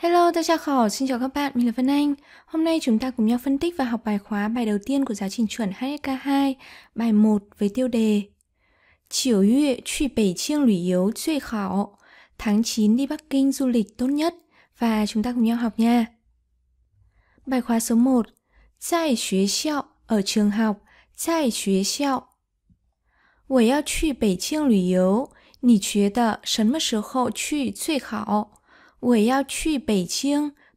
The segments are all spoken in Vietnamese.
Hello, tôi chào khỏ, xin chào các bạn, mình là Vân Anh. Hôm nay chúng ta cùng nhau phân tích và học bài khóa bài đầu tiên của giáo trình chuẩn HSK2, bài 1 với tiêu đề 9 yue 去北京旅游最好, tháng 9 đi Bắc Kinh du lịch tốt nhất và chúng ta cùng nhau học nha. Bài khóa số 1 Tại xuế xiao, ở trường học, tại xuế xiao. 我要去北京旅游，你觉得什么时候去最好？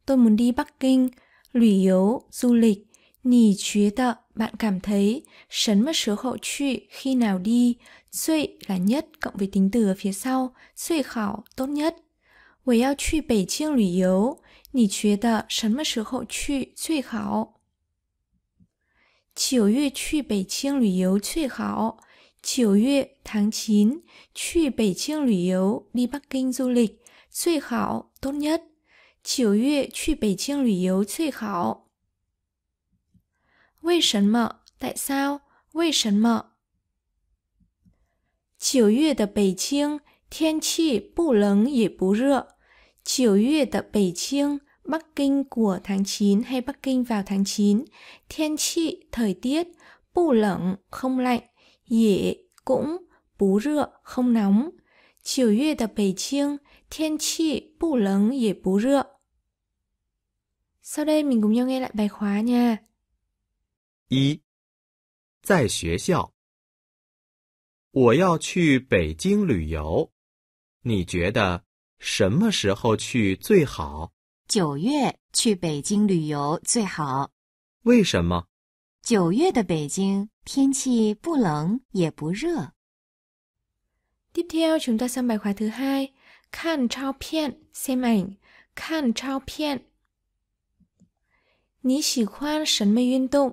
tôi muốn đi Bắc Kinh, lũy yếu, du lịch, nì chúa tợ, bạn cảm thấy, sấn mất số hậu truy khi nào đi, suy là nhất cộng với tính từ ở phía sau, suy khảo tốt nhất. yếu, yếu, sấn đi khảo 我要去北京旅游，你觉得什么时候去最好？九月去北京旅游最好。九月弹琴，去北京旅游，đi Bắc Kinh du lịch. 最好 tốt nhất. 九月去北京旅游最好。为什么？tại sao? 为什么？九月的北京天气不冷也不热。九月的北京 Bắc Kinh của tháng 9 hay Bắc Kinh vào tháng 9, thiên 气 thời tiết, bu lạnh không lạnh, dễ cũng bú rựa không nóng. 九月的北京，天气不冷也不热。下面我们一起来背课文。一，在学校，我要去北京旅游，你觉得什么时候去最好？九月去北京旅游最好。为什么？九月的北京天气不冷也不热。Tiếp theo chúng ta sang bài khóa thứ hai, Kan chao pian, xem ảnh. Kan chao pian. Ní xỉ khoan sấn mây 运 động.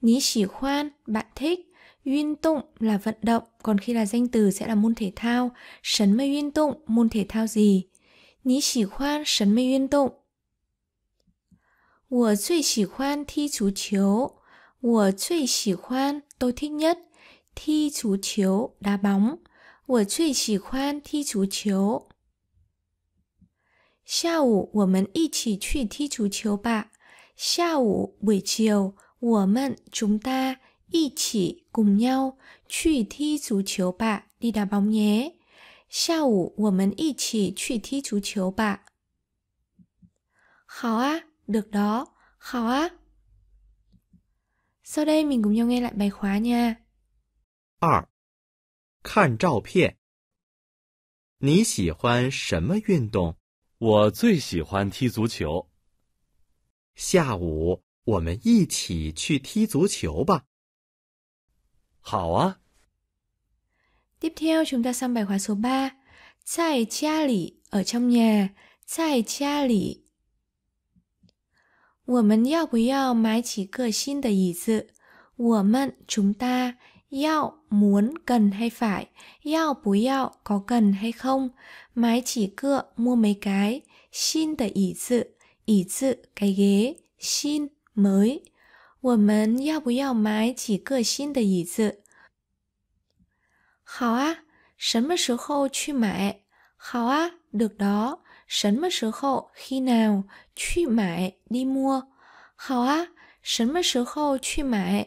Ní xỉ khoan, bạn thích. Yun tụng là vận động, còn khi là danh từ sẽ là môn thể thao. Sấn mây yun tụng, môn thể thao gì? Ní xỉ khoan sấn mây yun tụng. 我最喜欢踢足球。我最喜欢 tôi thích nhất. Thi chú chiếu, đá bóng. 我最喜欢踢足球。下午我们一起去踢足球吧。下午 buổi chiều, 我们 chúng ta 一起 cùng nhau chuyền thi 足球吧 đi đá bóng nhé。下午我们一起去踢足球吧。好啊，được đó，好啊。sau đây mình cùng nhau nghe lại bài khóa nha. 二看照片，你喜欢什么运动？我最喜欢踢足球。下午我们一起去踢足球吧。好啊。tiếp theo chúng ta sang bài khóa số ba. Tại nhà ở trong nhà. Tại nhà. Chúng ta có muốn mua một chiếc ghế mới không? Chúng ta. Yao muốn cần hay phải, yao bú yao có cần hay không, mái chỉ cựa mua mấy cái, xin tờ ý dự, ý dự cái ghế, xin mới. Được 我们要不要买几个新的椅子？好啊，什么时候去买？好啊，được đó。什么时候 khi nào 去买 đi mua？好啊，什么时候去买？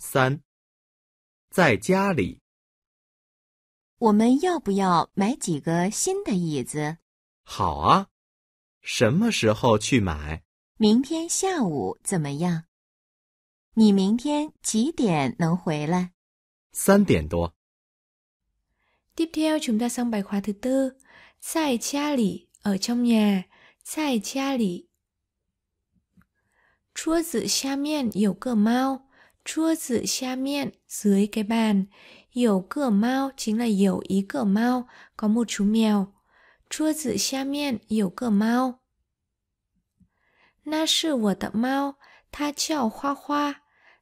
三，在家里。我们要不要买几个新的椅子？好啊，什么时候去买？明天下午怎么样？你明天几点能回来？三点多。tiếp theo chúng ta sang bài khóa thứ tư. Tại Charlie ở trong nhà. Tại Charlie, 桌子下面有个猫。chua dự xa miệng dưới cái bàn. Hiểu cửa mau chính là hiểu ý cửa mau, có một chú mèo. Chua dự xa miệng hiểu cửa mau. Na sư của tận mau, tha chào hoa hoa,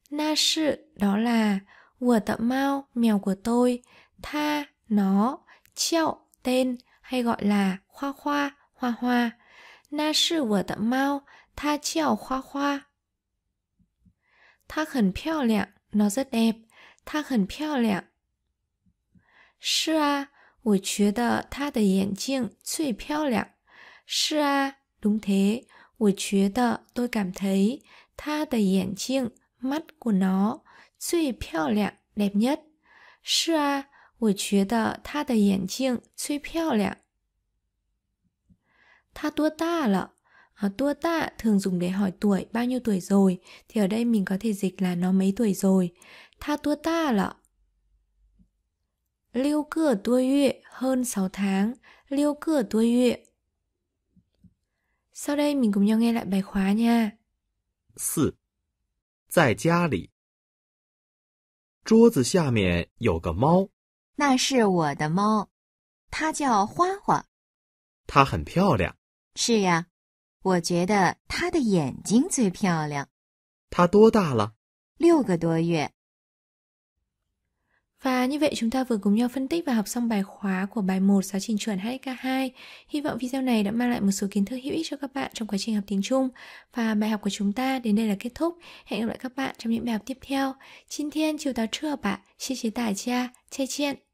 Na sư đó là của tận mau, mèo của tôi, tha, nó, chào, tên hay gọi là hoa hoa, hoa hoa. Na sư của tận mau, tha chào hoa hoa. 她很漂亮，nói rất đẹp。她很漂亮。是啊，我觉得她的眼镜最漂亮。是啊，đúng thế。我觉得，tôi cảm thấy，她的眼镜，mắt của nó，最漂亮，đẹp nhất。是啊，我觉得她的眼镜最漂亮。她多大了？à, tua tạ thường dùng để hỏi tuổi bao nhiêu tuổi rồi thì ở đây mình có thể dịch là nó mấy tuổi rồi tha tua ta là liêu cửa tua yue hơn 6 tháng liêu cửa tua yue sau đây mình cùng nhau nghe lại bài khóa nha 4. 在家里桌子下面有个猫那是我的猫它叫花花它很漂亮是呀我觉得她的眼睛最漂亮。她多大了？六个多月。Và như vậy chúng ta vừa cùng nhau phân tích và học xong bài khóa của bài 1 giáo trình chuẩn k 2 Hy vọng video này đã mang lại một số kiến thức hữu ích cho các bạn trong quá trình học tiếng Trung. Và bài học của chúng ta đến đây là kết thúc. Hẹn gặp lại các bạn trong những bài học tiếp theo. Xin thiên chiều tao trưa bạn, xin chế tải cha, che chiện.